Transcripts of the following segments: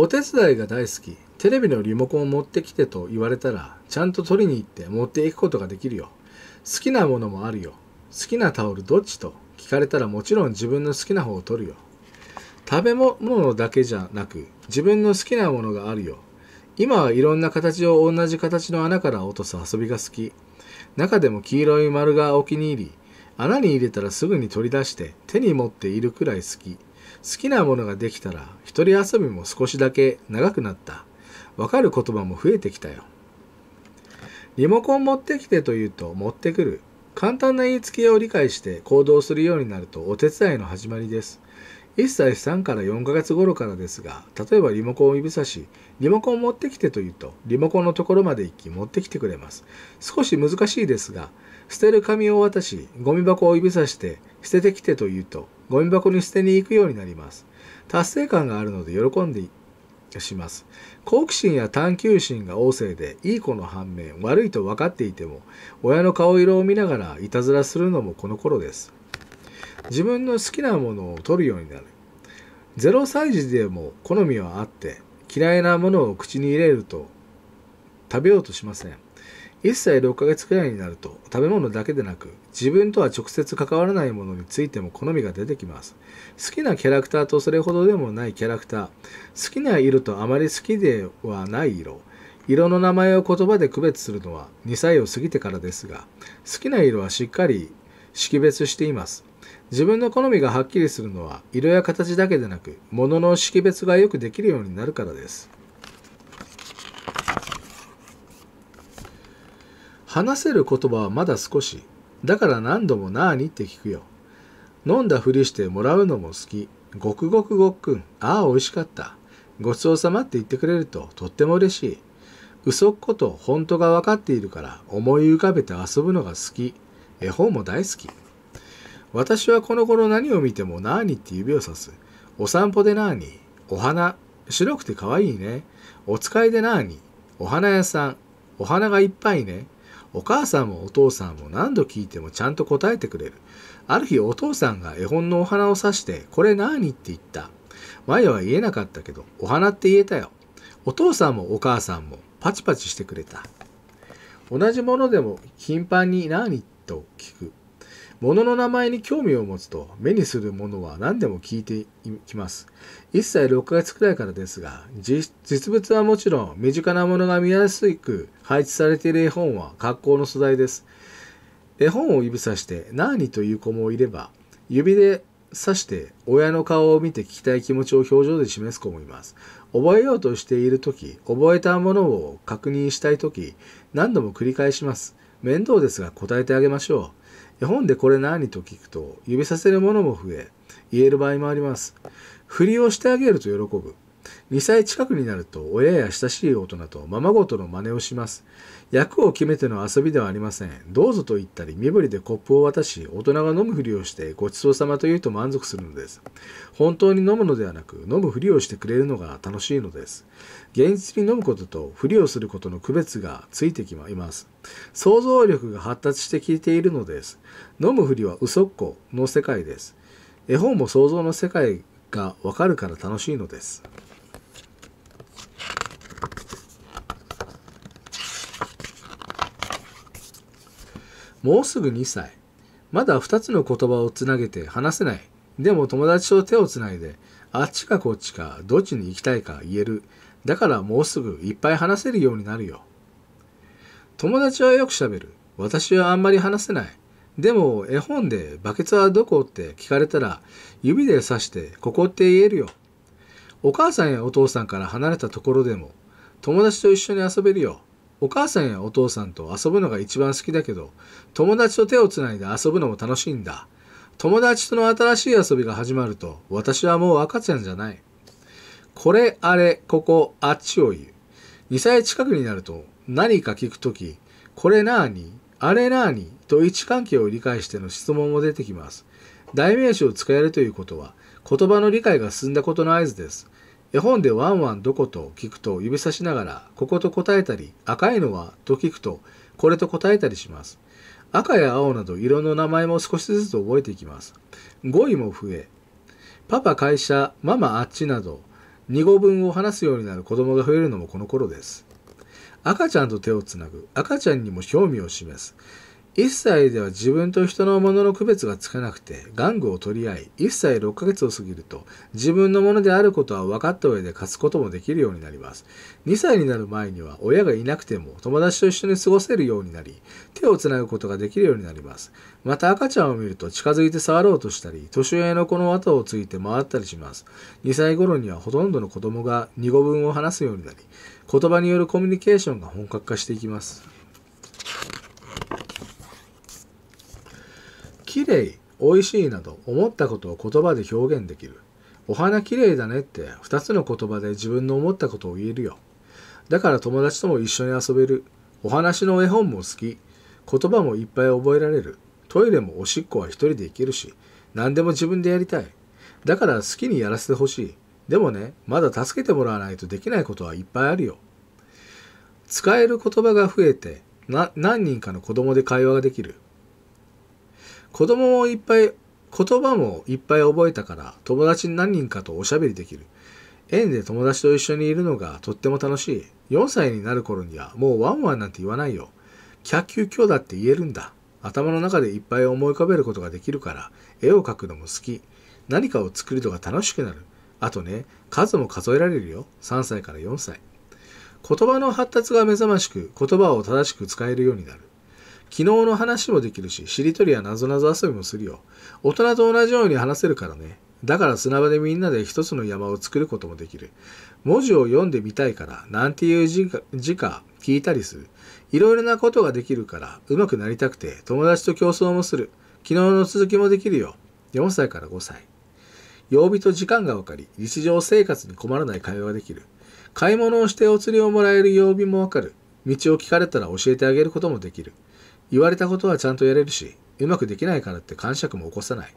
お手伝いが大好きテレビのリモコンを持ってきてと言われたらちゃんと取りに行って持っていくことができるよ好きなものもあるよ好きなタオルどっちと聞かれたらもちろん自分の好きな方を取るよ食べ物だけじゃなく自分の好きなものがあるよ今はいろんな形を同じ形の穴から落とす遊びが好き中でも黄色い丸がお気に入り穴に入れたらすぐに取り出して手に持っているくらい好き好きなものができたら一人遊びも少しだけ長くなったわかる言葉も増えてきたよリモコン持ってきてと言うと持ってくる簡単な言いつけを理解して行動するようになるとお手伝いの始まりです1歳3から4ヶ月頃からですが例えばリモコンを指さしリモコン持ってきてと言うとリモコンのところまで行き持ってきてくれます少し難しいですが捨てる紙を渡しゴミ箱を指さして捨ててきてと言うとゴミ箱に捨てに行くようになります。達成感があるので喜んでします。好奇心や探求心が旺盛で、いい子の反面、悪いと分かっていても、親の顔色を見ながらいたずらするのもこの頃です。自分の好きなものを取るようになる。0歳児でも好みはあって、嫌いなものを口に入れると食べようとしません。1歳6ヶ月くらいになると食べ物だけでなく自分とは直接関わらないものについても好みが出てきます好きなキャラクターとそれほどでもないキャラクター好きな色とあまり好きではない色色の名前を言葉で区別するのは2歳を過ぎてからですが好きな色はしっかり識別しています自分の好みがはっきりするのは色や形だけでなく物の識別がよくできるようになるからです話せる言葉はまだ少し。だから何度もなーにって聞くよ。飲んだふりしてもらうのも好き。ごくごくごっくん。ああ、美味しかった。ごちそうさまって言ってくれるととっても嬉しい。嘘っこと本当が分かっているから思い浮かべて遊ぶのが好き。絵本も大好き。私はこの頃何を見てもなーにって指をさす。お散歩でなーに。お花。白くてかわいね。お使いでなーに。お花屋さん。お花がいっぱいね。お母さんもお父さんも何度聞いてもちゃんと答えてくれる。ある日お父さんが絵本のお花を刺して、これ何って言った。前は言えなかったけど、お花って言えたよ。お父さんもお母さんもパチパチしてくれた。同じものでも頻繁に何と聞く。物の名前に興味を持つと目にするものは何でも聞いてきます。1歳6ヶ月くらいからですが、実物はもちろん身近なものが見やすく配置されている絵本は格好の素材です。絵本を指さして何という子もいれば、指で指して親の顔を見て聞きたい気持ちを表情で示す子もいます。覚えようとしている時、覚えたものを確認したい時、何度も繰り返します。面倒ですが答えてあげましょう。絵本でこれ何と聞くと、指させるものも増え、言える場合もあります。振りをしてあげると喜ぶ。2歳近くになると親や親しい大人とままごとの真似をします。役を決めての遊びではありません。どうぞと言ったり、身振りでコップを渡し、大人が飲むふりをしてごちそうさまと言うと満足するのです。本当に飲むのではなく、飲むふりをしてくれるのが楽しいのです。現実に飲むこととふりをすることの区別がついてきます。想像力が発達してきているのです。飲むふりは嘘っ子の世界です。絵本も想像の世界がわかるから楽しいのです。もうすぐ2歳。まだ2つの言葉をつなげて話せない。でも友達と手をつないで、あっちかこっちか、どっちに行きたいか言える。だからもうすぐいっぱい話せるようになるよ。友達はよく喋る。私はあんまり話せない。でも絵本でバケツはどこって聞かれたら指で指してここって言えるよ。お母さんやお父さんから離れたところでも友達と一緒に遊べるよ。お母さんやお父さんと遊ぶのが一番好きだけど、友達と手をつないで遊ぶのも楽しいんだ。友達との新しい遊びが始まると、私はもう赤ちゃんじゃない。これ、あれ、ここ、あっちを言う。2歳近くになると、何か聞くとき、これなーに、あれなーに、と位置関係を理解しての質問も出てきます。代名詞を使えるということは、言葉の理解が進んだことの合図です。絵本でワンワンどこと聞くと指さしながら、ここと答えたり、赤いのはと聞くと、これと答えたりします。赤や青など色の名前も少しずつ覚えていきます。語彙も増え、パパ会社、ママあっちなど、二語分を話すようになる子供が増えるのもこの頃です。赤ちゃんと手をつなぐ、赤ちゃんにも興味を示す。1歳では自分と人のものの区別がつかなくて玩具を取り合い1歳6ヶ月を過ぎると自分のものであることは分かった上で勝つこともできるようになります2歳になる前には親がいなくても友達と一緒に過ごせるようになり手をつなぐことができるようになりますまた赤ちゃんを見ると近づいて触ろうとしたり年上の子の後をついて回ったりします2歳頃にはほとんどの子供が2語分を話すようになり言葉によるコミュニケーションが本格化していきます綺麗、美味しいなど思ったことを言葉で表現できる。お花きれいだねって2つの言葉で自分の思ったことを言えるよ。だから友達とも一緒に遊べる。お話の絵本も好き。言葉もいっぱい覚えられる。トイレもおしっこは一人で行けるし、何でも自分でやりたい。だから好きにやらせてほしい。でもね、まだ助けてもらわないとできないことはいっぱいあるよ。使える言葉が増えて、何人かの子供で会話ができる。子供もいっぱい、言葉もいっぱい覚えたから、友達何人かとおしゃべりできる。園で友達と一緒にいるのがとっても楽しい。4歳になる頃にはもうワンワンなんて言わないよ。キャッキュー今日だって言えるんだ。頭の中でいっぱい思い浮かべることができるから、絵を描くのも好き。何かを作るのが楽しくなる。あとね、数も数えられるよ。3歳から4歳。言葉の発達が目覚ましく、言葉を正しく使えるようになる。昨日の話もできるし、しりとりやなぞなぞ遊びもするよ。大人と同じように話せるからね。だから砂場でみんなで一つの山を作ることもできる。文字を読んでみたいから、なんていう字か聞いたりする。いろいろなことができるから、うまくなりたくて、友達と競争もする。昨日の続きもできるよ。4歳から5歳。曜日と時間が分かり、日常生活に困らない会話ができる。買い物をしてお釣りをもらえる曜日も分かる。道を聞かれたら教えてあげることもできる。言われたことはちゃんとやれるし、うまくできないからって感触も起こさない。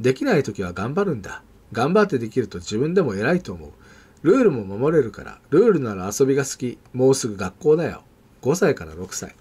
できない時は頑張るんだ。頑張ってできると自分でも偉いと思う。ルールも守れるから、ルールなら遊びが好き。もうすぐ学校だよ。5歳から6歳。